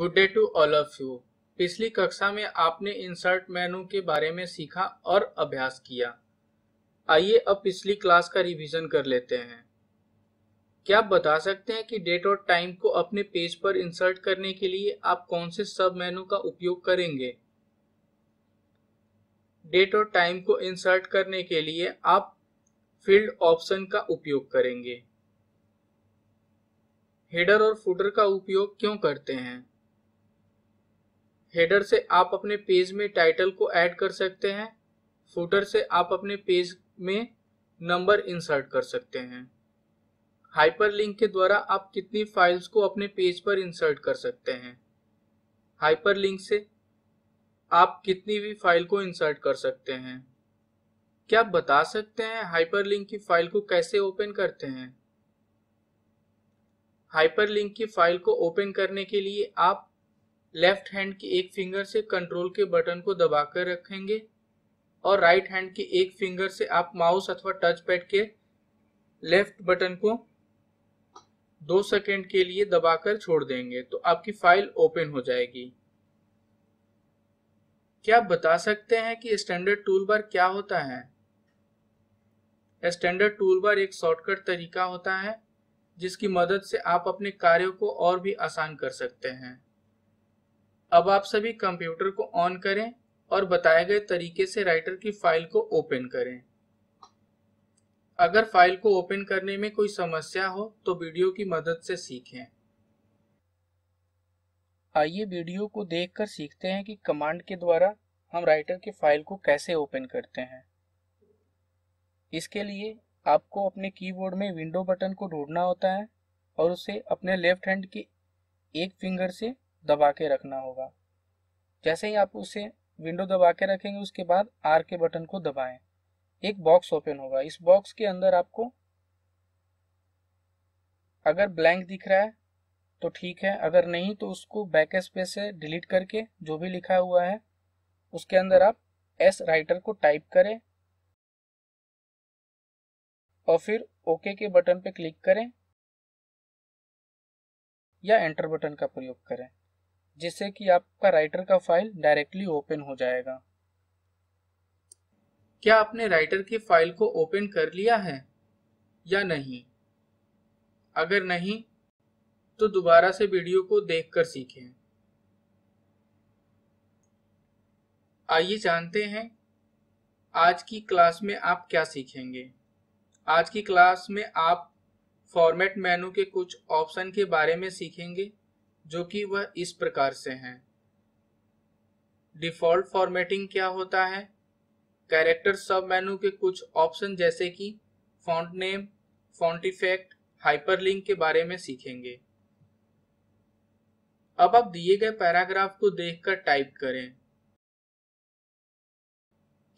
good day to all of you पिछली कक्षा में आपने इंसर्ट मेनू के बारे में सीखा और अभ्यास किया आइए अब पिछली क्लास का रिवीजन कर लेते हैं क्या आप बता सकते हैं कि डेट और टाइम को अपने पेज पर इंसर्ट करने के लिए आप कौन से सब मेनू का उपयोग करेंगे डेट और टाइम को इंसर्ट करने के लिए आप फील्ड ऑप्शन का उपयोग करेंगे हेडर और फुटर का उपयोग क्यों करते हैं हेडर से आप अपने पेज में टाइटल को ऐड कर सकते हैं फुटर से आप अपने पेज में नंबर इंसर्ट कर सकते हैं हाइपरलिंक के द्वारा आप कितनी फाइल्स को अपने पेज पर इंसर्ट कर सकते हैं हाइपरलिंक से आप कितनी भी फाइल को इंसर्ट कर सकते हैं क्या आप बता सकते हैं हाइपरलिंक की फाइल को कैसे ओपन करते हैं हाइपरलिंक की फाइल को ओपन करने के लिए आप लेफ्ट हैंड के एक फिंगर से कंट्रोल के बटन को दबाकर रखेंगे और राइट हैंड के एक फिंगर से आप माउस अथवा टच पैड के लेफ्ट बटन को दो सेकेंड के लिए दबाकर छोड़ देंगे तो आपकी फाइल ओपन हो जाएगी क्या आप बता सकते हैं कि स्टैंडर्ड टूल बार क्या होता है स्टैंडर्ड टूल बार एक शॉर्टकट तरीका होता है जिसकी मदद से आप अपने कार्यों को और भी आसान कर सकते हैं अब आप सभी कंप्यूटर को ऑन करें और बताए गए तरीके से राइटर की फाइल को ओपन करें अगर फाइल को ओपन करने में कोई समस्या हो तो वीडियो की मदद से सीखें आइए वीडियो को देखकर सीखते हैं कि कमांड के द्वारा हम राइटर की फाइल को कैसे ओपन करते हैं इसके लिए आपको अपने कीबोर्ड में विंडो बटन को ढूंढना होता है और उसे अपने लेफ्ट हैंड के एक फिंगर से दबा के रखना होगा जैसे ही आप उसे विंडो दबा के रखेंगे उसके बाद आर के बटन को दबाएं एक बॉक्स ओपन होगा इस बॉक्स के अंदर आपको अगर ब्लैंक दिख रहा है तो ठीक है अगर नहीं तो उसको बैक स्पेस से डिलीट करके जो भी लिखा हुआ है उसके अंदर आप एस राइटर को टाइप करें और फिर ओके के बटन पर क्लिक करें या एंटर बटन का प्रयोग करें जिससे कि आपका राइटर का फाइल डायरेक्टली ओपन हो जाएगा क्या आपने राइटर की फाइल को ओपन कर लिया है या नहीं अगर नहीं तो दोबारा से वीडियो को देखकर सीखें आइए जानते हैं आज की क्लास में आप क्या सीखेंगे आज की क्लास में आप फॉर्मेट मेनू के कुछ ऑप्शन के बारे में सीखेंगे जो कि वह इस प्रकार से हैं डिफॉल्ट फॉर्मेटिंग क्या होता है कैरेक्टर सब मेनू के कुछ ऑप्शन जैसे कि font name font effect hyperlink के बारे में सीखेंगे अब आप दिए गए पैराग्राफ को देखकर टाइप करें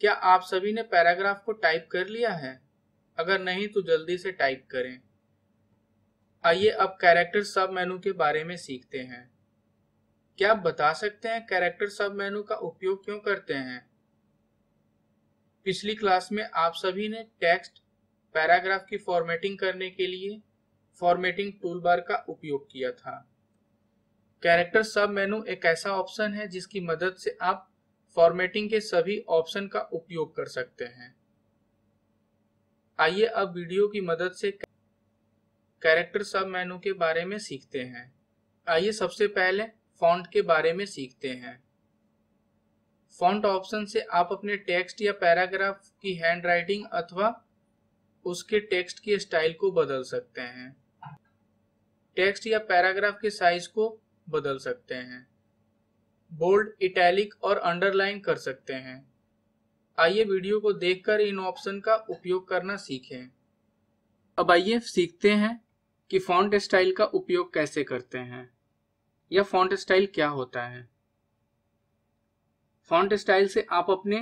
क्या आप सभी ने पैराग्राफ को टाइप कर लिया है अगर नहीं तो जल्दी से टाइप करें आइए अब कैरेक्टर सब मेनू के बारे में सीखते हैं क्या आप बता सकते हैं कैरेक्टर सब मेनू का उपयोग क्यों करते हैं पिछली क्लास में आप सभी ने टेक्स्ट पैराग्राफ की फॉर्मेटिंग करने के लिए फॉर्मेटिंग टूल बार का उपयोग किया था कैरेक्टर सब मेनू एक ऐसा ऑप्शन है जिसकी मदद से आप फॉर्मेटिंग के सभी ऑप्शन का उपयोग कर सकते हैं आइए अब वीडियो की मदद से कर... कैरेक्टर सब मेनू के बारे में सीखते हैं आइए सबसे पहले फॉन्ट के बारे में सीखते हैं फॉन्ट ऑप्शन से आप अपने टेक्स्ट या पैराग्राफ की हैंड राइटिंग अथवा उसके टेक्स्ट की स्टाइल को बदल सकते हैं टेक्स्ट या पैराग्राफ के साइज को बदल सकते हैं बोल्ड इटैलिक और अंडरलाइन कर सकते हैं आइए वीडियो को देखकर इन ऑप्शन का उपयोग करना सीखें अब आइए सीखते हैं कि फ़ॉन्ट स्टाइल का उपयोग कैसे करते हैं या फ़ॉन्ट स्टाइल क्या होता है फ़ॉन्ट स्टाइल से आप अपने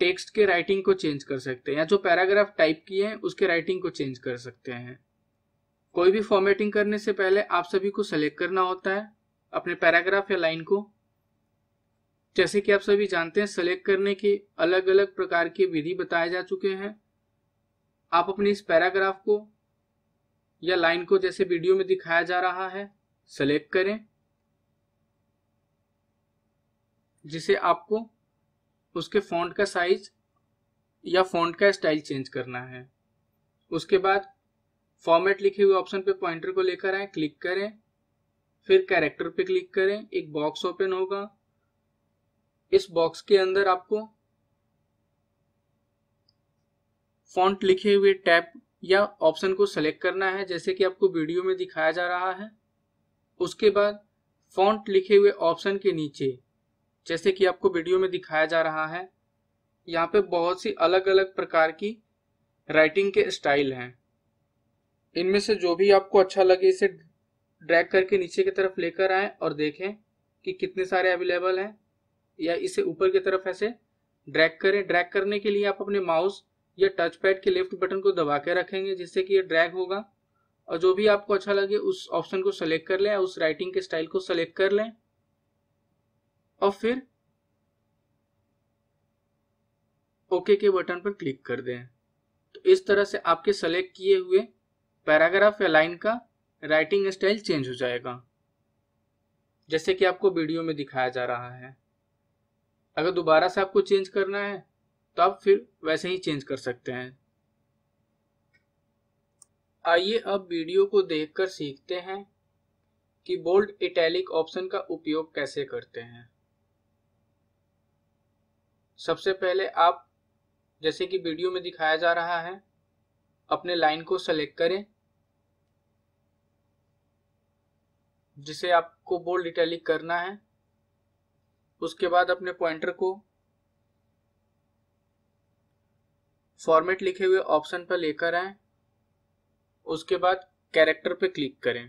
टेक्स्ट के राइटिंग को चेंज कर सकते हैं या जो पैराग्राफ टाइप किए हैं उसके राइटिंग को चेंज कर सकते हैं कोई भी फॉर्मेटिंग करने से पहले आप सभी को सेलेक्ट करना होता है अपने पैराग्राफ या लाइन को जैसे कि आप सभी जानते हैं सेलेक्ट करने के अलग अलग प्रकार के विधि बताए जा चुके हैं आप अपने इस पैराग्राफ को या लाइन को जैसे वीडियो में दिखाया जा रहा है सेलेक्ट करें जिसे आपको उसके फॉन्ट का साइज या फॉन्ट का स्टाइल चेंज करना है उसके बाद फॉर्मेट लिखे हुए ऑप्शन पे पॉइंटर को लेकर आए क्लिक करें फिर कैरेक्टर पे क्लिक करें एक बॉक्स ओपन होगा इस बॉक्स के अंदर आपको फॉन्ट लिखे हुए टैब या ऑप्शन को सेलेक्ट करना है जैसे कि आपको वीडियो में दिखाया जा रहा है उसके बाद फॉन्ट लिखे हुए ऑप्शन के नीचे जैसे कि आपको वीडियो में दिखाया जा रहा है यहाँ पे बहुत सी अलग अलग प्रकार की राइटिंग के स्टाइल हैं इनमें से जो भी आपको अच्छा लगे इसे ड्रैग करके नीचे की तरफ लेकर आएँ और देखें कि कितने सारे अवेलेबल हैं या इसे ऊपर की तरफ ऐसे ड्रैग करें ड्रैग करने के लिए आप अपने माउस या टच पैड के लेफ्ट बटन को दबा के रखेंगे जिससे कि ये ड्रैग होगा और जो भी आपको अच्छा लगे उस ऑप्शन को सेलेक्ट कर लें उस राइटिंग के स्टाइल को सेलेक्ट कर लें और फिर ओके के बटन पर क्लिक कर दें तो इस तरह से आपके सेलेक्ट किए हुए पैराग्राफ या लाइन का राइटिंग स्टाइल चेंज हो जाएगा जैसे कि आपको वीडियो में दिखाया जा रहा है अगर दोबारा से आपको चेंज करना है तो आप फिर वैसे ही चेंज कर सकते हैं आइए अब वीडियो को देखकर सीखते हैं कि बोल्ड इटैलिक ऑप्शन का उपयोग कैसे करते हैं सबसे पहले आप जैसे कि वीडियो में दिखाया जा रहा है अपने लाइन को सेलेक्ट करें जिसे आपको बोल्ड इटैलिक करना है उसके बाद अपने पॉइंटर को फॉर्मेट लिखे हुए ऑप्शन पर लेकर आए उसके बाद कैरेक्टर पे क्लिक करें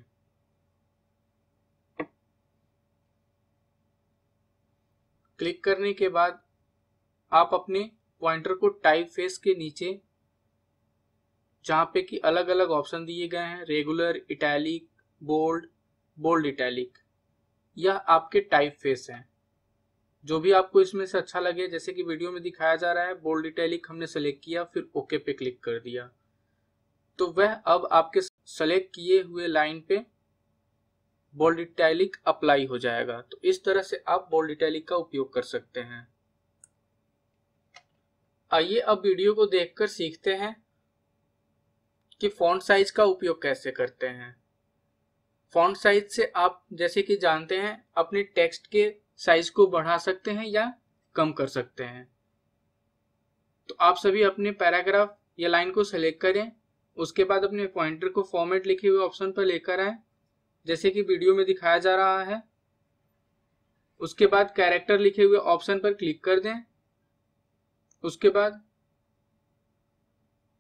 क्लिक करने के बाद आप अपने पॉइंटर को टाइप फेस के नीचे जहाँ पे कि अलग अलग ऑप्शन दिए गए हैं regular italic bold bold italic यह आपके टाइप फेस हैं जो भी आपको इसमें से अच्छा लगे जैसे कि वीडियो में दिखाया जा रहा है बोल्ड डिटेलिक हमने सेलेक्ट किया फिर ओके पे क्लिक कर दिया तो वह अब आपके सेलेक्ट किए हुए लाइन पे बोल्ड डिटेलिक अप्लाई हो जाएगा तो इस तरह से आप बोल्ड डिटेलिक का उपयोग कर सकते हैं आइए अब वीडियो को देखकर सीखते हैं कि फॉन्ट साइज का उपयोग कैसे करते हैं फॉन्ट साइज से आप जैसे कि जानते हैं अपने टेक्स्ट के साइज को बढ़ा सकते हैं या कम कर सकते हैं तो आप सभी अपने पैराग्राफ या लाइन को सेलेक्ट करें उसके बाद अपने पॉइंटर को फॉर्मेट लिखे हुए ऑप्शन पर लेकर आए जैसे कि वीडियो में दिखाया जा रहा है उसके बाद कैरेक्टर लिखे हुए ऑप्शन पर क्लिक कर दें उसके बाद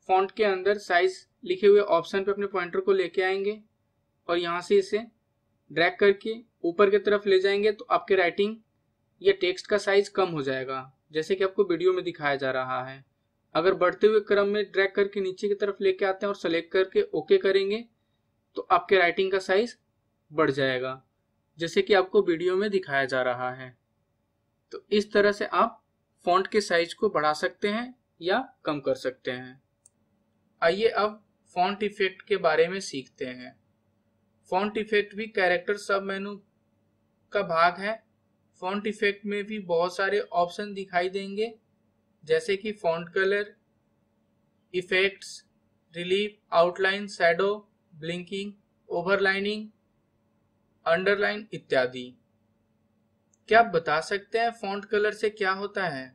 फॉन्ट के अंदर साइज लिखे हुए ऑप्शन पर अपने पॉइंटर को लेके आएंगे और यहाँ से इसे ड्रैग करके ऊपर की तरफ ले जाएंगे तो आपके राइटिंग या टेक्स्ट का साइज कम हो जाएगा जैसे कि आपको वीडियो में दिखाया जा रहा है अगर बढ़ते हुए क्रम में ड्रैग करके नीचे की तरफ लेके आते हैं और सेलेक्ट करके ओके करेंगे तो आपके राइटिंग का साइज बढ़ जाएगा जैसे कि आपको वीडियो में दिखाया जा रहा है तो इस तरह से आप फॉन्ट के साइज को बढ़ा सकते हैं या कम कर सकते हैं आइए अब फॉन्ट इफेक्ट के बारे में सीखते हैं फॉन्ट इफेक्ट भी कैरेक्टर सब मेनू का भाग है फॉन्ट इफेक्ट में भी बहुत सारे ऑप्शन दिखाई देंगे जैसे कि font colour effects relief outline shadow blinking overlining underline इत्यादि क्या आप बता सकते हैं फॉन्ट कलर से क्या होता है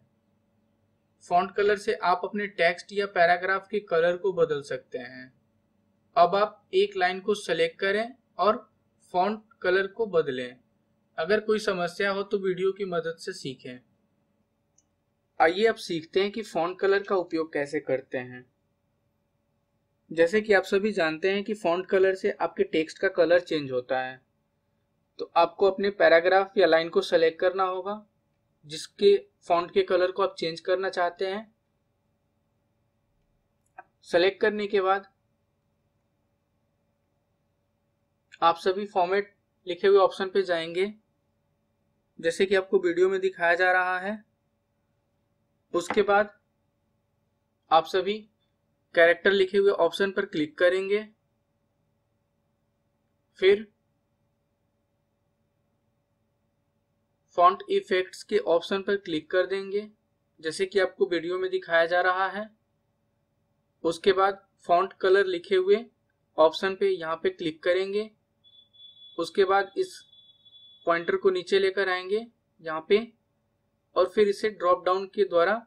फॉन्ट कलर से आप अपने टेक्स्ट या पैराग्राफ के कलर को बदल सकते हैं अब आप एक लाइन को सेलेक्ट करें और फॉन्ट कलर को बदलें अगर कोई समस्या हो तो वीडियो की मदद से सीखें आइए अब सीखते हैं कि फॉन्ट कलर का उपयोग कैसे करते हैं जैसे कि आप सभी जानते हैं कि फॉन्ट कलर से आपके टेक्स्ट का कलर चेंज होता है तो आपको अपने पैराग्राफ या लाइन को सेलेक्ट करना होगा जिसके फॉन्ट के कलर को आप चेंज करना चाहते हैं सेलेक्ट करने के बाद आप सभी फॉर्मेट लिखे हुए ऑप्शन पे जाएंगे जैसे कि आपको वीडियो में दिखाया जा रहा है उसके बाद आप सभी कैरेक्टर लिखे हुए ऑप्शन पर क्लिक करेंगे फिर फॉन्ट इफेक्ट्स के ऑप्शन पर क्लिक कर देंगे जैसे कि आपको वीडियो में दिखाया जा रहा है उसके बाद फॉन्ट कलर लिखे हुए ऑप्शन पे यहाँ पे क्लिक करेंगे उसके बाद इस पॉइंटर को नीचे लेकर आएंगे यहाँ पे और फिर इसे ड्रॉप डाउन के द्वारा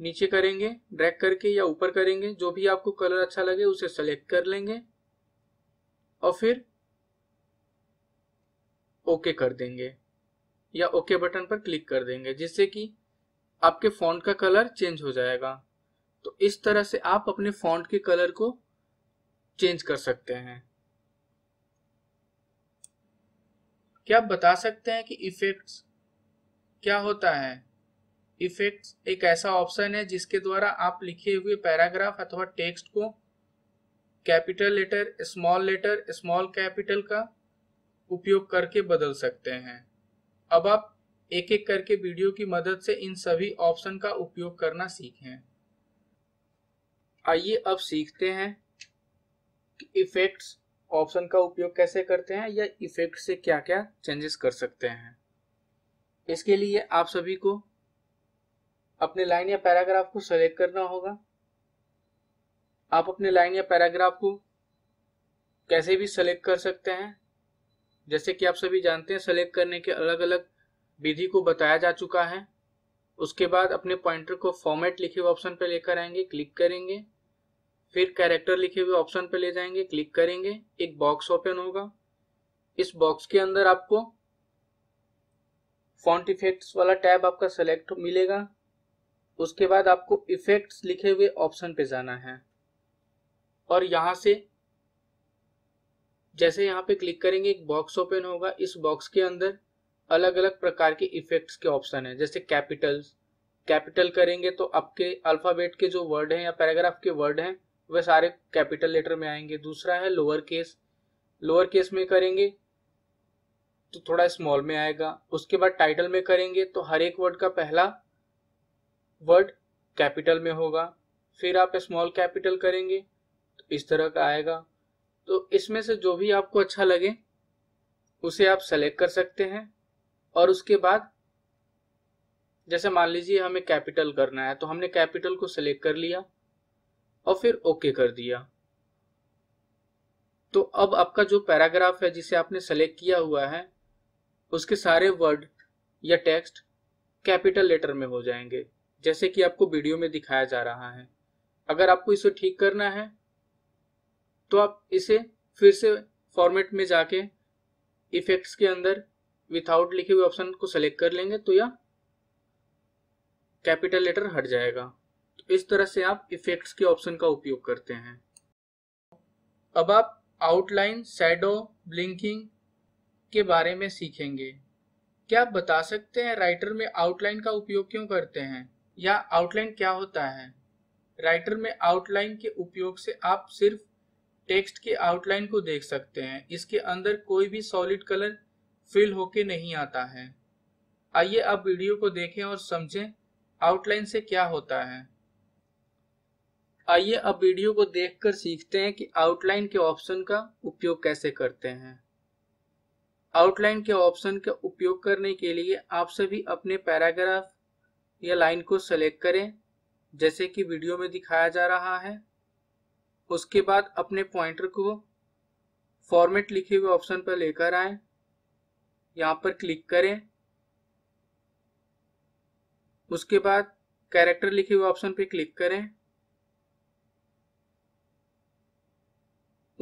नीचे करेंगे ड्रैग करके या ऊपर करेंगे जो भी आपको कलर अच्छा लगे उसे सेलेक्ट कर लेंगे और फिर ओके कर देंगे या ओके बटन पर क्लिक कर देंगे जिससे कि आपके फॉन्ट का कलर चेंज हो जाएगा तो इस तरह से आप अपने फॉन्ट के कलर को चेंज कर सकते हैं क्या आप बता सकते हैं कि इफेक्ट्स क्या होता है इफेक्ट्स एक ऐसा ऑप्शन है जिसके द्वारा आप लिखे हुए पैराग्राफ अथवा टेक्स्ट को capital letter small letter small capital का उपयोग करके बदल सकते हैं अब आप एक एक करके वीडियो की मदद से इन सभी ऑप्शन का उपयोग करना सीखें आइए अब सीखते हैं कि इफेक्ट्स ऑप्शन का उपयोग कैसे करते हैं या इफेक्ट से क्या क्या चेंजेस कर सकते हैं इसके लिए आप सभी को अपने लाइन या पैराग्राफ को सेलेक्ट करना होगा आप अपने लाइन या पैराग्राफ को कैसे भी सेलेक्ट कर सकते हैं जैसे कि आप सभी जानते हैं सेलेक्ट करने के अलग अलग विधि को बताया जा चुका है उसके बाद अपने पॉइंटर को फॉर्मेट लिखे हुए ऑप्शन पर लेकर आएंगे क्लिक करेंगे फिर कैरेक्टर लिखे हुए ऑप्शन पे ले जाएंगे क्लिक करेंगे एक बॉक्स ओपन होगा इस बॉक्स के अंदर आपको फॉन्ट इफेक्ट्स वाला टैब आपका सेलेक्ट मिलेगा उसके बाद आपको इफेक्ट्स लिखे हुए ऑप्शन पे जाना है और यहाँ से जैसे यहाँ पे क्लिक करेंगे एक बॉक्स ओपन होगा इस बॉक्स के अंदर अलग अलग प्रकार के इफेक्ट्स के ऑप्शन है जैसे कैपिटल्स कैपिटल करेंगे तो आपके अल्फ़ाबेट के जो वर्ड हैं या पैराग्राफ के वर्ड हैं वह सारे कैपिटल लेटर में आएंगे दूसरा है लोअर केस लोअर केस में करेंगे तो थोड़ा स्मॉल में आएगा उसके बाद टाइटल में करेंगे तो हर एक वर्ड का पहला वर्ड कैपिटल में होगा फिर आप स्मॉल कैपिटल करेंगे तो इस तरह का आएगा तो इसमें से जो भी आपको अच्छा लगे उसे आप सेलेक्ट कर सकते हैं और उसके बाद जैसे मान लीजिए हमें कैपिटल करना है तो हमने कैपिटल को सिलेक्ट कर लिया और फिर ओके कर दिया तो अब आपका जो पैराग्राफ है जिसे आपने सेलेक्ट किया हुआ है उसके सारे वर्ड या टेक्स्ट कैपिटल लेटर में हो जाएंगे जैसे कि आपको वीडियो में दिखाया जा रहा है अगर आपको इसे ठीक करना है तो आप इसे फिर से फॉर्मेट में जाके इफेक्ट्स के अंदर विथआउट लिखे हुए ऑप्शन को सेलेक्ट कर लेंगे तो यह कैपिटल लेटर हट जाएगा इस तरह से आप इफेक्ट्स के ऑप्शन का उपयोग करते हैं अब आप आउटलाइन सैडो ब्लिंकिंग के बारे में सीखेंगे क्या आप बता सकते हैं राइटर में आउटलाइन का उपयोग क्यों करते हैं या आउटलाइन क्या होता है राइटर में आउटलाइन के उपयोग से आप सिर्फ टेक्स्ट के आउटलाइन को देख सकते हैं इसके अंदर कोई भी सॉलिड कलर फिल होके नहीं आता है आइए आप वीडियो को देखें और समझें आउटलाइन से क्या होता है आइए अब वीडियो को देखकर सीखते हैं कि आउटलाइन के ऑप्शन का उपयोग कैसे करते हैं आउटलाइन के ऑप्शन का उपयोग करने के लिए आप सभी अपने पैराग्राफ या लाइन को सेलेक्ट करें जैसे कि वीडियो में दिखाया जा रहा है उसके बाद अपने पॉइंटर को फॉर्मेट लिखे हुए ऑप्शन पर लेकर आए यहाँ पर क्लिक करें उसके बाद कैरेक्टर लिखे हुए ऑप्शन पर क्लिक करें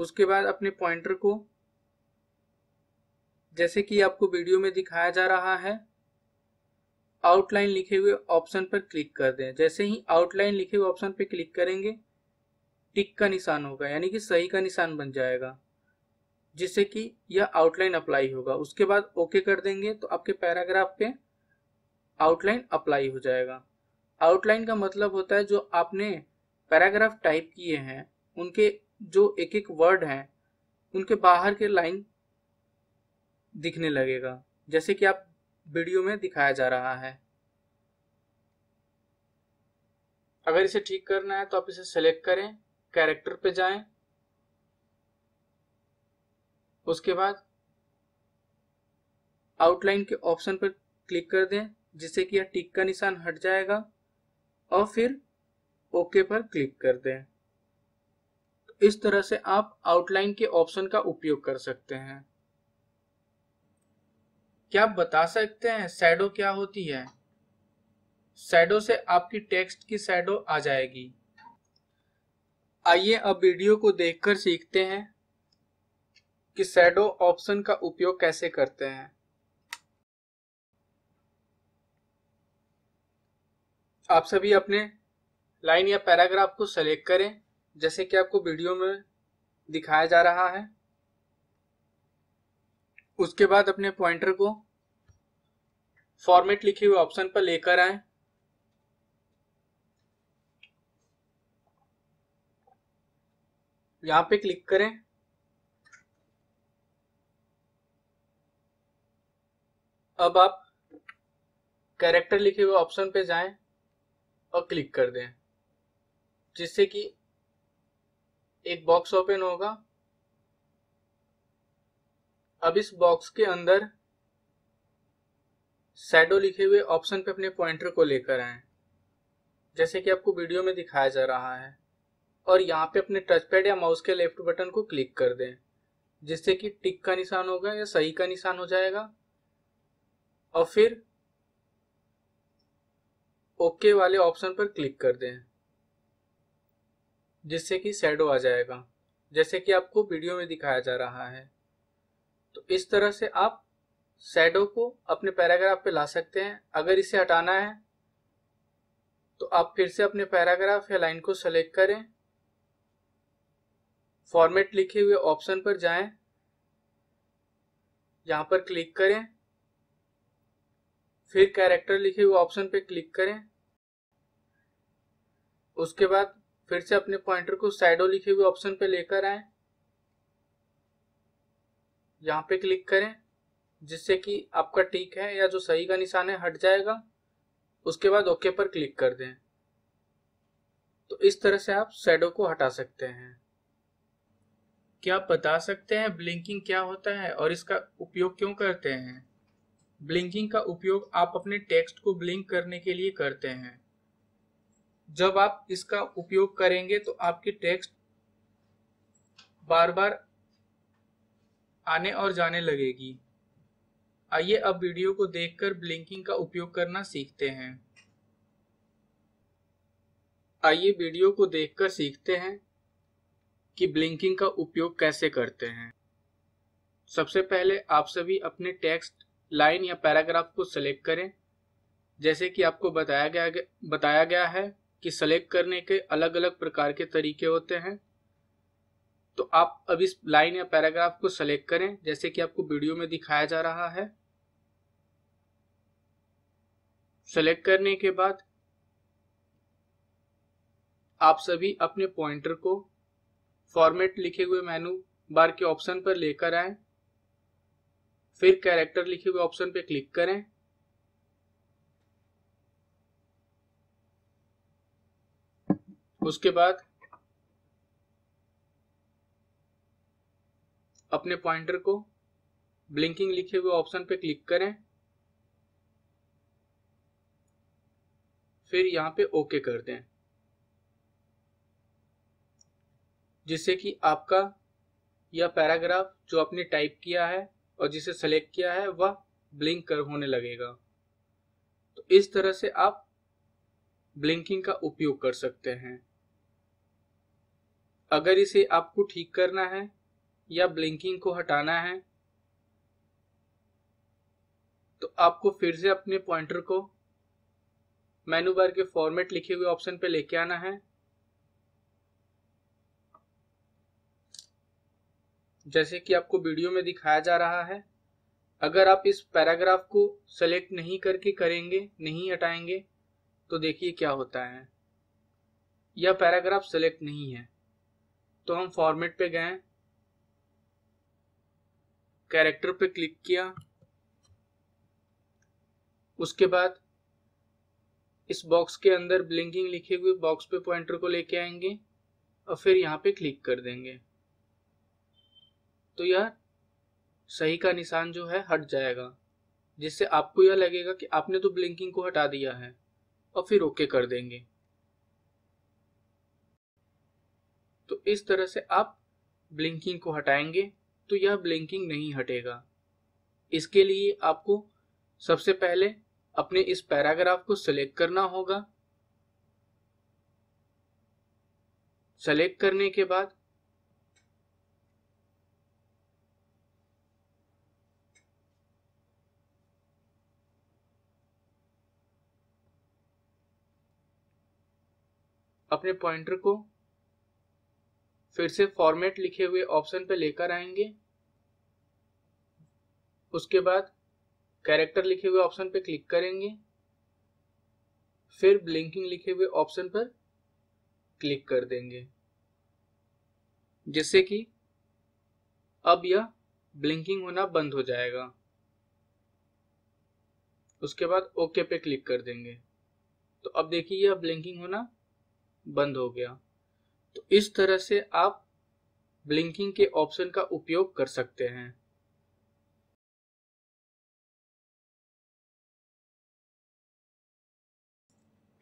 उसके बाद अपने पॉइंटर को जैसे कि आपको वीडियो में दिखाया जा रहा है आउटलाइन लिखे हुए ऑप्शन पर क्लिक कर दें जैसे ही आउटलाइन लिखे हुए ऑप्शन पर क्लिक करेंगे टिक का निशान होगा यानी कि सही का निशान बन जाएगा जिससे कि यह आउटलाइन अप्लाई होगा उसके बाद ओके कर देंगे तो आपके पैराग्राफ पे आउटलाइन अप्लाई हो जाएगा आउटलाइन का मतलब होता है जो आपने पैराग्राफ टाइप किए हैं उनके जो एक एक वर्ड है उनके बाहर के लाइन दिखने लगेगा जैसे कि आप वीडियो में दिखाया जा रहा है अगर इसे ठीक करना है तो आप इसे सेलेक्ट करें कैरेक्टर पे जाएं उसके बाद आउटलाइन के ऑप्शन पर क्लिक कर दें जिससे कि यह टिक का निशान हट जाएगा और फिर ओके पर क्लिक कर दें इस तरह से आप आउटलाइन के ऑप्शन का उपयोग कर सकते हैं क्या आप बता सकते हैं सैडो क्या होती है सैडो से आपकी टेक्स्ट की सैडो आ जाएगी आइए अब वीडियो को देखकर सीखते हैं कि सैडो ऑप्शन का उपयोग कैसे करते हैं आप सभी अपने लाइन या पैराग्राफ को सेलेक्ट करें जैसे कि आपको वीडियो में दिखाया जा रहा है उसके बाद अपने पॉइंटर को फॉर्मेट लिखे हुए ऑप्शन पर लेकर आए यहां पे क्लिक करें अब आप कैरेक्टर लिखे हुए ऑप्शन पे जाएं और क्लिक कर दें जिससे कि एक बॉक्स ओपन होगा अब इस बॉक्स के अंदर सैडो लिखे हुए ऑप्शन पे अपने पॉइंटर को लेकर आए जैसे कि आपको वीडियो में दिखाया जा रहा है और यहाँ पे अपने टच पैड या माउस के लेफ्ट बटन को क्लिक कर दें जिससे कि टिक का निशान होगा या सही का निशान हो जाएगा और फिर ओके वाले ऑप्शन पर क्लिक कर दें जिससे कि शेडो आ जाएगा जैसे कि आपको वीडियो में दिखाया जा रहा है तो इस तरह से आप शेडो को अपने पैराग्राफ पे ला सकते हैं अगर इसे हटाना है तो आप फिर से अपने पैराग्राफ या लाइन को सेलेक्ट करें फॉर्मेट लिखे हुए ऑप्शन पर जाएं, यहाँ पर क्लिक करें फिर कैरेक्टर लिखे हुए ऑप्शन पे क्लिक करें उसके बाद फिर से अपने पॉइंटर को साइडो लिखे हुए ऑप्शन पे लेकर आए यहाँ पे क्लिक करें जिससे कि आपका टीक है या जो सही का निशान है हट जाएगा उसके बाद ओके पर क्लिक कर दें तो इस तरह से आप सैडो को हटा सकते हैं क्या आप बता सकते हैं ब्लिंकिंग क्या होता है और इसका उपयोग क्यों करते हैं ब्लिंकिंग का उपयोग आप अपने टेक्स्ट को ब्लिंक करने के लिए करते हैं जब आप इसका उपयोग करेंगे तो आपकी टेक्स्ट बार बार आने और जाने लगेगी आइए अब वीडियो को देखकर ब्लिंकिंग का उपयोग करना सीखते हैं आइए वीडियो को देखकर सीखते हैं कि ब्लिंकिंग का उपयोग कैसे करते हैं सबसे पहले आप सभी अपने टेक्स्ट लाइन या पैराग्राफ को सिलेक्ट करें जैसे कि आपको बताया गया बताया गया है कि सेलेक्ट करने के अलग अलग प्रकार के तरीके होते हैं तो आप अब इस लाइन या पैराग्राफ को सेलेक्ट करें जैसे कि आपको वीडियो में दिखाया जा रहा है सेलेक्ट करने के बाद आप सभी अपने पॉइंटर को फॉर्मेट लिखे हुए मेनू बार के ऑप्शन पर लेकर आए फिर कैरेक्टर लिखे हुए ऑप्शन पर क्लिक करें उसके बाद अपने पॉइंटर को ब्लिंकिंग लिखे हुए ऑप्शन पे क्लिक करें फिर यहां पे ओके कर दें जिससे कि आपका यह पैराग्राफ जो आपने टाइप किया है और जिसे सेलेक्ट किया है वह ब्लिंक कर होने लगेगा तो इस तरह से आप ब्लिंकिंग का उपयोग कर सकते हैं अगर इसे आपको ठीक करना है या ब्लिंकिंग को हटाना है तो आपको फिर से अपने पॉइंटर को मेनू बार के फॉर्मेट लिखे हुए ऑप्शन पे लेके आना है जैसे कि आपको वीडियो में दिखाया जा रहा है अगर आप इस पैराग्राफ को सेलेक्ट नहीं करके करेंगे नहीं हटाएंगे तो देखिए क्या होता है यह पैराग्राफ सेलेक्ट नहीं है तो हम फॉर्मेट पे गए कैरेक्टर पे क्लिक किया उसके बाद इस बॉक्स के अंदर ब्लिंकिंग लिखे हुए बॉक्स पे पॉइंटर को लेके आएंगे और फिर यहाँ पे क्लिक कर देंगे तो यह सही का निशान जो है हट जाएगा जिससे आपको यह लगेगा कि आपने तो ब्लिंकिंग को हटा दिया है और फिर ओके कर देंगे तो इस तरह से आप ब्लिंकिंग को हटाएंगे तो यह ब्लिंकिंग नहीं हटेगा इसके लिए आपको सबसे पहले अपने इस पैराग्राफ को सिलेक्ट करना होगा सेलेक्ट करने के बाद अपने पॉइंटर को फिर से फॉर्मेट लिखे हुए ऑप्शन पे लेकर आएंगे उसके बाद कैरेक्टर लिखे हुए ऑप्शन पे क्लिक करेंगे फिर ब्लिंकिंग लिखे हुए ऑप्शन पर क्लिक कर देंगे जिससे कि अब यह ब्लिंकिंग होना बंद हो जाएगा उसके बाद ओके पे क्लिक कर देंगे तो अब देखिए यह ब्लिंकिंग होना बंद हो गया तो इस तरह से आप ब्लिंकिंग के ऑप्शन का उपयोग कर सकते हैं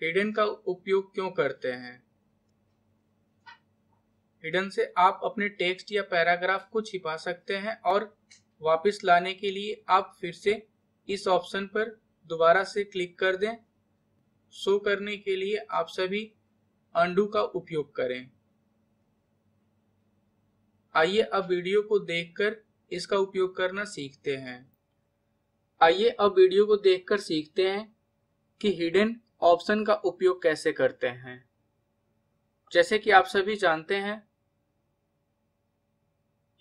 हिडन का उपयोग क्यों करते हैं हिडन से आप अपने टेक्स्ट या पैराग्राफ को छिपा सकते हैं और वापस लाने के लिए आप फिर से इस ऑप्शन पर दोबारा से क्लिक कर दें शो करने के लिए आप सभी अंडू का उपयोग करें आइए अब वीडियो को देखकर इसका उपयोग करना सीखते हैं आइए अब वीडियो को देखकर सीखते हैं कि हिडन ऑप्शन का उपयोग कैसे करते हैं जैसे कि आप सभी जानते हैं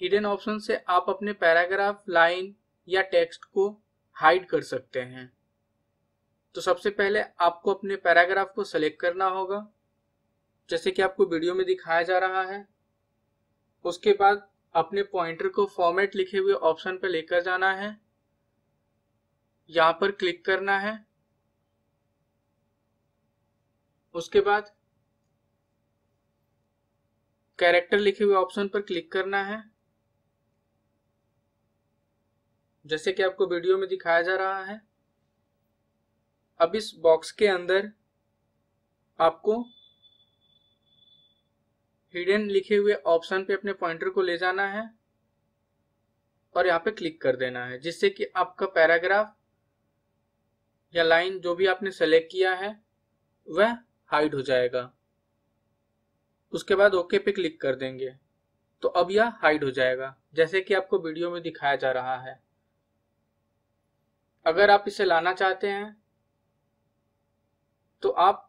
हिडन ऑप्शन से आप अपने पैराग्राफ लाइन या टेक्स्ट को हाइड कर सकते हैं तो सबसे पहले आपको अपने पैराग्राफ को सेलेक्ट करना होगा जैसे कि आपको वीडियो में दिखाया जा रहा है उसके बाद अपने पॉइंटर को फॉर्मेट लिखे हुए ऑप्शन पर लेकर जाना है यहां पर क्लिक करना है उसके बाद कैरेक्टर लिखे हुए ऑप्शन पर क्लिक करना है जैसे कि आपको वीडियो में दिखाया जा रहा है अब इस बॉक्स के अंदर आपको हिडन लिखे हुए ऑप्शन पे अपने पॉइंटर को ले जाना है और यहाँ पे क्लिक कर देना है जिससे कि आपका पैराग्राफ या लाइन जो भी आपने सेलेक्ट किया है वह हाइड हो जाएगा उसके बाद ओके पे क्लिक कर देंगे तो अब यह हाइड हो जाएगा जैसे कि आपको वीडियो में दिखाया जा रहा है अगर आप इसे लाना चाहते हैं तो आप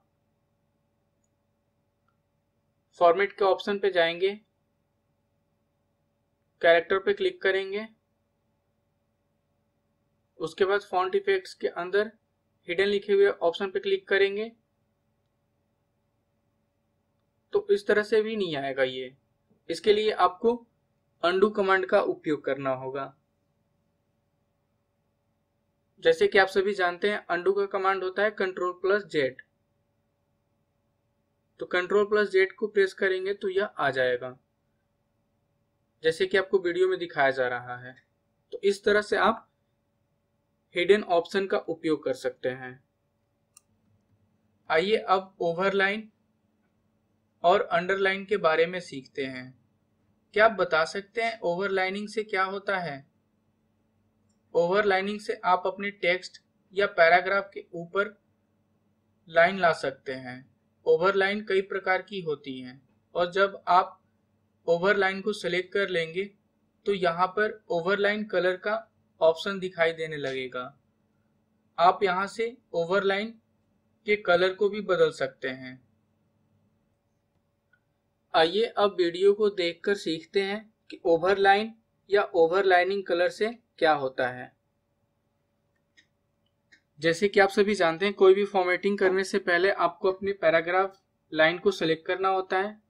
फॉर्मेट के ऑप्शन पे जाएंगे कैरेक्टर पे क्लिक करेंगे उसके बाद फॉन्ट इफेक्ट्स के अंदर हिडन लिखे हुए ऑप्शन पे क्लिक करेंगे तो इस तरह से भी नहीं आएगा ये इसके लिए आपको अंडू कमांड का उपयोग करना होगा जैसे कि आप सभी जानते हैं अंडू का कमांड होता है कंट्रोल प्लस जेड तो कंट्रोल प्लस जेड को प्रेस करेंगे तो यह आ जाएगा जैसे कि आपको वीडियो में दिखाया जा रहा है तो इस तरह से आप हिडन ऑप्शन का उपयोग कर सकते हैं आइए अब ओवरलाइन और अंडरलाइन के बारे में सीखते हैं क्या आप बता सकते हैं ओवरलाइनिंग से क्या होता है ओवरलाइनिंग से आप अपने टेक्स्ट या पैराग्राफ के ऊपर लाइन ला सकते हैं ओवरलाइन कई प्रकार की होती हैं और जब आप ओवरलाइन को सिलेक्ट कर लेंगे तो यहाँ पर ओवरलाइन कलर का ऑप्शन दिखाई देने लगेगा आप यहाँ से ओवरलाइन के कलर को भी बदल सकते हैं आइए अब वीडियो को देखकर सीखते हैं कि ओवरलाइन या ओवरलाइनिंग कलर से क्या होता है जैसे कि आप सभी जानते हैं कोई भी फॉर्मेटिंग करने से पहले आपको अपने पैराग्राफ लाइन को सिलेक्ट करना होता है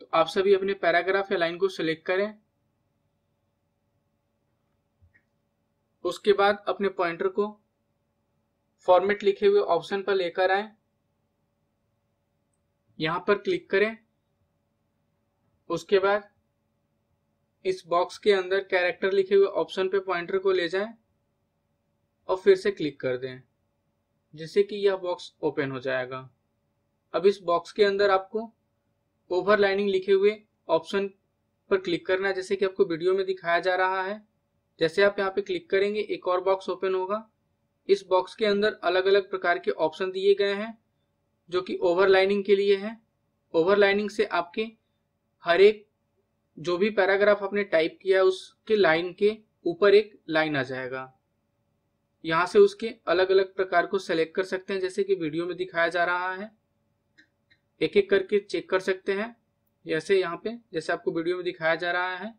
तो आप सभी अपने पैराग्राफ या लाइन को सिलेक्ट करें उसके बाद अपने पॉइंटर को फॉर्मेट लिखे हुए ऑप्शन पर लेकर आए यहां पर क्लिक करें उसके बाद इस बॉक्स के अंदर कैरेक्टर लिखे हुए ऑप्शन पे पॉइंटर को ले जाएं और फिर से क्लिक कर दें जिससे कि यह बॉक्स ओपन हो जाएगा अब इस बॉक्स के अंदर आपको ओवरलाइनिंग लिखे हुए ऑप्शन पर क्लिक करना है जैसे कि आपको वीडियो में दिखाया जा रहा है जैसे आप यहाँ पे क्लिक करेंगे एक और बॉक्स ओपन होगा इस बॉक्स के अंदर अलग अलग प्रकार के ऑप्शन दिए गए हैं जो कि ओवरलाइनिंग के लिए है ओवरलाइनिंग से आपके हर एक जो भी पैराग्राफ आपने टाइप किया उसके लाइन के ऊपर एक लाइन आ जाएगा यहाँ से उसके अलग अलग प्रकार को सेलेक्ट कर सकते हैं जैसे कि वीडियो में दिखाया जा रहा है एक एक करके चेक कर सकते हैं जैसे यहाँ पे जैसे आपको वीडियो में दिखाया जा रहा है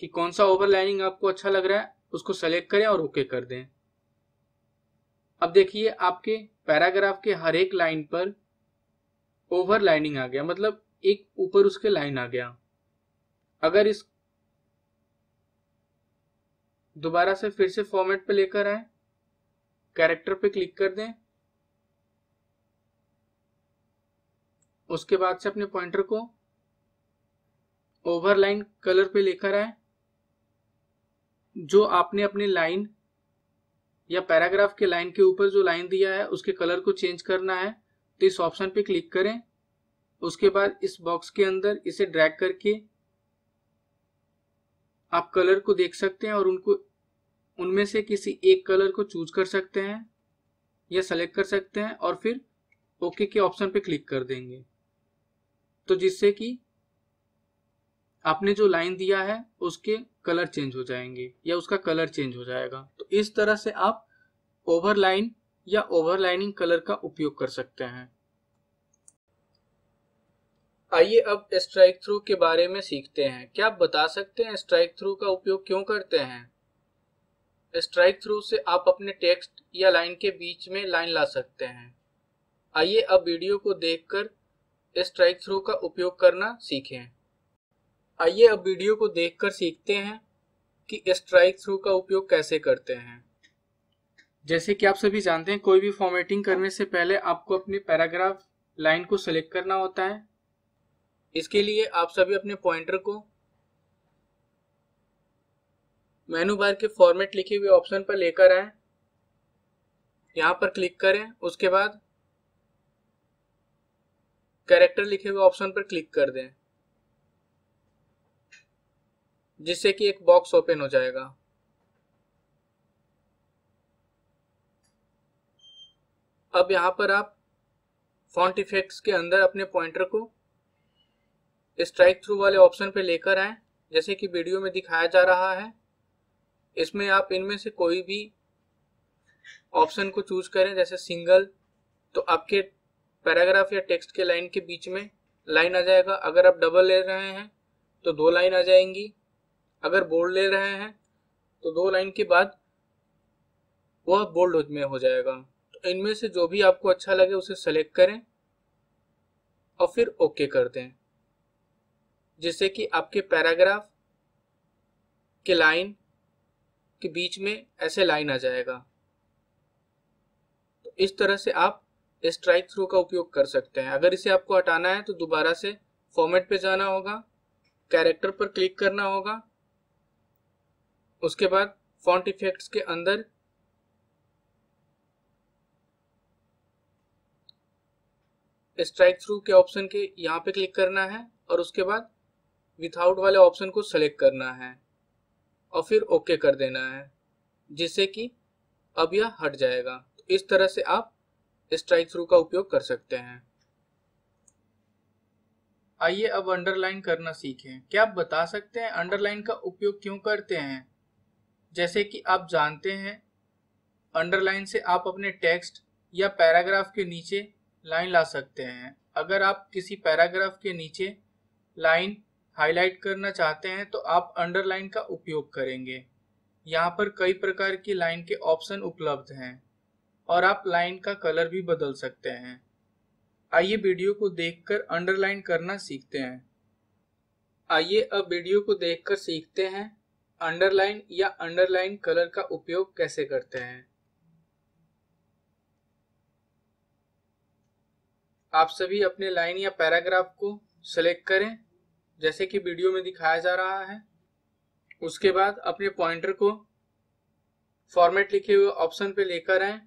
कि कौन सा ओवरलाइनिंग आपको अच्छा लग रहा है उसको सेलेक्ट करें और ओके कर दें अब देखिए आपके पैराग्राफ के हर एक लाइन पर ओवरलाइनिंग आ गया मतलब एक ऊपर उसके लाइन आ गया अगर इस दोबारा से फिर से फॉर्मेट पे लेकर आए कैरेक्टर पे क्लिक कर दें उसके बाद से अपने पॉइंटर को ओवर लाइन कलर पे लेकर आए जो आपने अपनी लाइन या पैराग्राफ के लाइन के ऊपर जो लाइन दिया है उसके कलर को चेंज करना है तो इस ऑप्शन पे क्लिक करें उसके बाद इस बॉक्स के अंदर इसे ड्रैग करके आप कलर को देख सकते हैं और उनको उनमें से किसी एक कलर को चूज कर सकते हैं या सेलेक्ट कर सकते हैं और फिर ओके के ऑप्शन पे क्लिक कर देंगे तो जिससे कि आपने जो लाइन दिया है उसके कलर चेंज हो जाएंगे या उसका कलर चेंज हो जाएगा तो इस तरह से आप ओवरलाइन या ओवरलाइनिंग कलर का उपयोग कर सकते हैं आइए अब स्ट्राइक थ्रू के बारे में सीखते हैं क्या आप बता सकते हैं स्ट्राइक थ्रू का उपयोग क्यों करते हैं स्ट्राइक थ्रू से आप अपने टेक्स्ट या लाइन के बीच में लाइन ला सकते हैं आइए अब वीडियो को देखकर स्ट्राइक थ्रू का उपयोग करना सीखें आइए अब वीडियो को देखकर सीखते हैं कि स्ट्राइक थ्रू का उपयोग कैसे करते हैं जैसे कि आप सभी जानते हैं कोई भी फॉर्मेटिंग करने से पहले आपको अपने पैराग्राफ लाइन को सिलेक्ट करना होता है इसके लिए आप सभी अपने पॉइंटर को मेनू बार के फॉर्मेट लिखे हुए ऑप्शन पर लेकर आए यहां पर क्लिक करें उसके बाद कैरेक्टर लिखे हुए ऑप्शन पर क्लिक कर दें जिससे कि एक बॉक्स ओपन हो जाएगा अब यहां पर आप फॉन्ट इफेक्ट्स के अंदर अपने पॉइंटर को स्ट्राइक थ्रू वाले ऑप्शन पे लेकर आए जैसे कि वीडियो में दिखाया जा रहा है इसमें आप इनमें से कोई भी ऑप्शन को चूज करें जैसे सिंगल तो आपके पैराग्राफ या टेक्स्ट के लाइन के बीच में लाइन आ जाएगा अगर आप डबल ले रहे हैं तो दो लाइन आ जाएंगी अगर बोल्ड ले रहे हैं तो दो लाइन के बाद वह बोल्ड में हो जाएगा तो इनमें से जो भी आपको अच्छा लगे उसे सेलेक्ट करें और फिर ओके कर दें जिससे कि आपके पैराग्राफ के लाइन के बीच में ऐसे लाइन आ जाएगा तो इस तरह से आप स्ट्राइक थ्रू का उपयोग कर सकते हैं अगर इसे आपको हटाना है तो दोबारा से फॉर्मेट पे जाना होगा कैरेक्टर पर क्लिक करना होगा उसके बाद फॉन्ट इफेक्ट्स के अंदर स्ट्राइक थ्रू के ऑप्शन के यहाँ पे क्लिक करना है और उसके बाद विथआउट वाले ऑप्शन को सेलेक्ट करना है और फिर ओके okay कर देना है जिससे कि अब यह हट जाएगा तो इस तरह से आप स्ट्राइक थ्रू का उपयोग कर सकते हैं आइए अब अंडरलाइन करना सीखें क्या आप बता सकते हैं अंडरलाइन का उपयोग क्यों करते हैं जैसे कि आप जानते हैं अंडरलाइन से आप अपने टेक्स्ट या पैराग्राफ के नीचे लाइन ला सकते हैं अगर आप किसी पैराग्राफ के नीचे लाइन हाईलाइट करना चाहते हैं तो आप अंडरलाइन का उपयोग करेंगे यहाँ पर कई प्रकार की लाइन के ऑप्शन उपलब्ध हैं और आप लाइन का कलर भी बदल सकते हैं आइए वीडियो को देखकर अंडरलाइन करना सीखते हैं आइए अब वीडियो को देखकर सीखते हैं अंडरलाइन या अंडरलाइन कलर का उपयोग कैसे करते हैं आप सभी अपने लाइन या पैराग्राफ को सेलेक्ट करें जैसे कि वीडियो में दिखाया जा रहा है उसके बाद अपने पॉइंटर को फॉर्मेट लिखे हुए ऑप्शन पे लेकर आए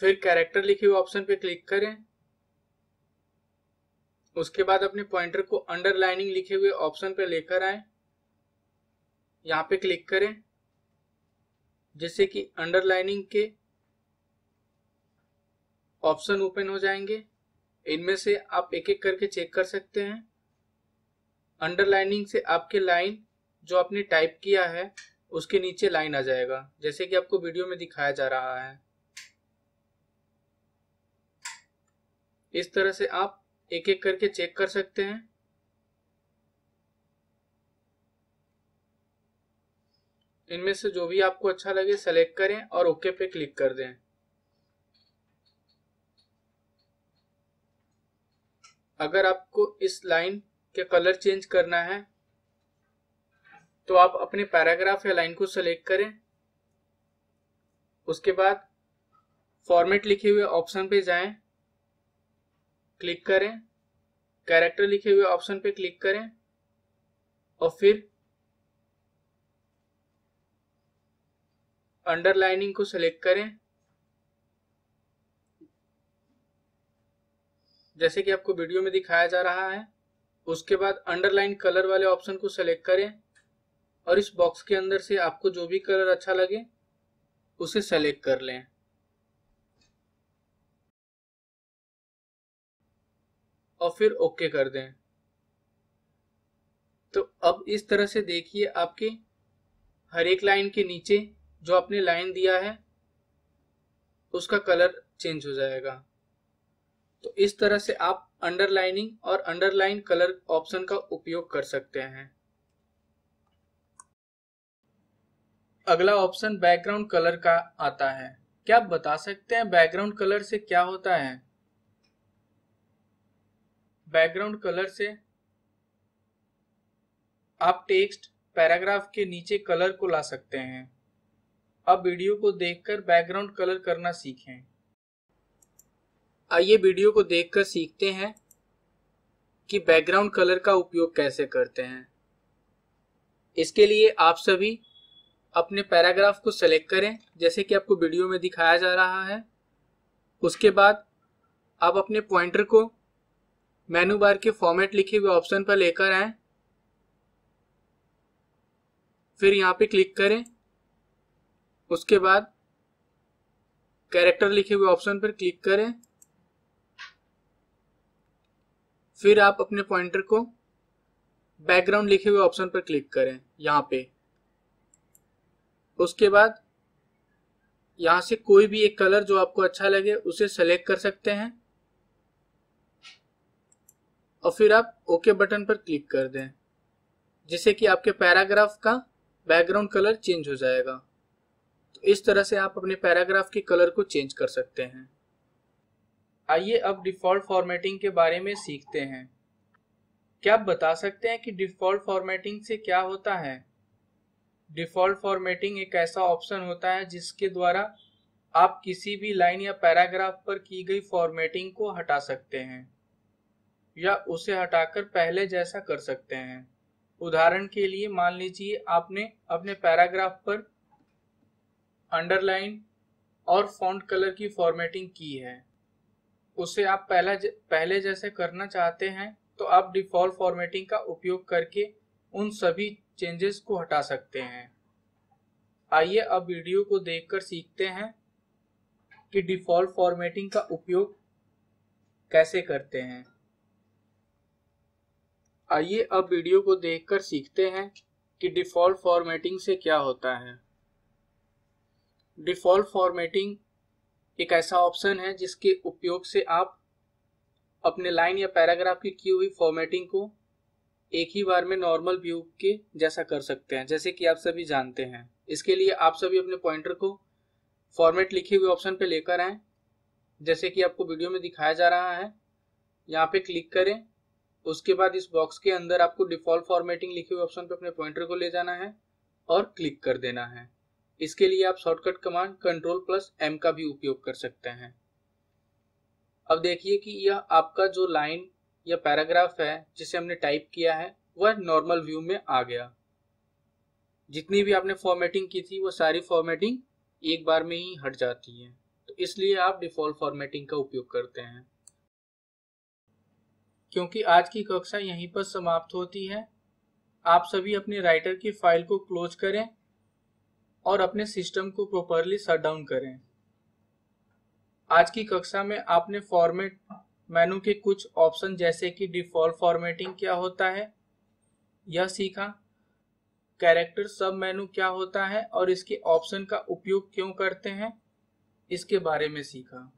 फिर कैरेक्टर लिखे हुए ऑप्शन पे क्लिक करें उसके बाद अपने पॉइंटर को अंडरलाइनिंग लिखे हुए ऑप्शन पे लेकर आए यहां पे क्लिक करें जिससे कि अंडरलाइनिंग के ऑप्शन ओपन हो जाएंगे इनमें से आप एक एक करके चेक कर सकते हैं अंडरलाइनिंग से आपके लाइन जो आपने टाइप किया है उसके नीचे लाइन आ जाएगा जैसे कि आपको वीडियो में दिखाया जा रहा है इस तरह से आप एक एक करके चेक कर सकते हैं इनमें से जो भी आपको अच्छा लगे सेलेक्ट करें और ओके पे क्लिक कर दें अगर आपको इस लाइन के कलर चेंज करना है तो आप अपने पैराग्राफ या लाइन को सिलेक्ट करें उसके बाद फॉर्मेट लिखे हुए ऑप्शन पे जाएं, क्लिक करें कैरेक्टर लिखे हुए ऑप्शन पे क्लिक करें और फिर अंडरलाइनिंग को सिलेक्ट करें जैसे कि आपको वीडियो में दिखाया जा रहा है उसके बाद अंडरलाइन कलर वाले ऑप्शन को सेलेक्ट करें और इस बॉक्स के अंदर से आपको जो भी कलर अच्छा लगे उसे सेलेक्ट कर लें और फिर ओके कर दें तो अब इस तरह से देखिए आपके हर एक लाइन के नीचे जो आपने लाइन दिया है उसका कलर चेंज हो जाएगा तो इस तरह से आप अंडरलाइनिंग और अंडरलाइन कलर ऑप्शन का उपयोग कर सकते हैं अगला ऑप्शन बैकग्राउंड कलर का आता है क्या आप बता सकते हैं बैकग्राउंड कलर से क्या होता है बैकग्राउंड कलर से आप टेक्स्ट पैराग्राफ के नीचे कलर को ला सकते हैं अब वीडियो को देखकर बैकग्राउंड कलर करना सीखें आइए वीडियो को देखकर सीखते हैं कि बैकग्राउंड कलर का उपयोग कैसे करते हैं इसके लिए आप सभी अपने पैराग्राफ को सेलेक्ट करें जैसे कि आपको वीडियो में दिखाया जा रहा है उसके बाद आप अपने पॉइंटर को मेनू बार के फॉर्मेट लिखे हुए ऑप्शन पर लेकर आए फिर यहाँ पे क्लिक करें उसके बाद कैरेक्टर लिखे हुए ऑप्शन पर क्लिक करें फिर आप अपने पॉइंटर को बैकग्राउंड लिखे हुए ऑप्शन पर क्लिक करें यहाँ पे उसके बाद यहाँ से कोई भी एक कलर जो आपको अच्छा लगे उसे सेलेक्ट कर सकते हैं और फिर आप ओके बटन पर क्लिक कर दें जिससे कि आपके पैराग्राफ का बैकग्राउंड कलर चेंज हो जाएगा तो इस तरह से आप अपने पैराग्राफ के कलर को चेंज कर सकते हैं आइए अब डिफ़ॉल्ट फॉर्मेटिंग के बारे में सीखते हैं क्या आप बता सकते हैं कि डिफ़ॉल्ट फॉर्मेटिंग से क्या होता है डिफ़ॉल्ट फॉर्मेटिंग एक ऐसा ऑप्शन होता है जिसके द्वारा आप किसी भी लाइन या पैराग्राफ पर की गई फॉर्मेटिंग को हटा सकते हैं या उसे हटाकर पहले जैसा कर सकते हैं उदाहरण के लिए मान लीजिए आपने अपने पैराग्राफ पर अंडरलाइन और फॉन्ट कलर की फॉर्मेटिंग की है उसे आप पहला ज, पहले जैसे करना चाहते हैं तो आप डिफ़ॉल्ट फॉर्मेटिंग का उपयोग करके उन सभी चेंजेस को हटा सकते हैं आइए अब वीडियो को देखकर सीखते हैं कि डिफ़ॉल्ट फॉर्मेटिंग का उपयोग कैसे करते हैं आइए अब वीडियो को देखकर सीखते हैं कि डिफ़ॉल्ट फॉर्मेटिंग से क्या होता है डिफ़ॉल्ट फॉर्मेटिंग एक ऐसा ऑप्शन है जिसके उपयोग से आप अपने लाइन या पैराग्राफ की की हुई फॉर्मेटिंग को एक ही बार में नॉर्मल व्यू के जैसा कर सकते हैं जैसे कि आप सभी जानते हैं इसके लिए आप सभी अपने पॉइंटर को फॉर्मेट लिखे हुए ऑप्शन पर लेकर आए जैसे कि आपको वीडियो में दिखाया जा रहा है यहाँ पे क्लिक करें उसके बाद इस बॉक्स के अंदर आपको डिफॉल्ट फॉर्मेटिंग लिखे हुए ऑप्शन पे अपने पॉइंटर को ले जाना है और क्लिक कर देना है इसके लिए आप shortcut command control plus M का भी उपयोग कर सकते हैं अब देखिए कि यह आपका जो लाइन या पैराग्राफ है जिसे हमने टाइप किया है वह नॉर्मल व्यू में आ गया जितनी भी आपने फॉर्मेटिंग की थी वह सारी फॉर्मेटिंग एक बार में ही हट जाती है तो इसलिए आप डिफॉल्ट फॉर्मेटिंग का उपयोग करते हैं क्योंकि आज की कक्षा यहीं पर समाप्त होती है आप सभी अपने राइटर की फाइल को क्लोज करें और अपने सिस्टम को प्रॉपरली शट डाउन करें आज की कक्षा में आपने फॉर्मेट मेनू के कुछ ऑप्शन जैसे कि डिफ़ॉल्ट फॉर्मेटिंग क्या होता है यह सीखा कैरेक्टर सब मेनू क्या होता है और इसके ऑप्शन का उपयोग क्यों करते हैं इसके बारे में सीखा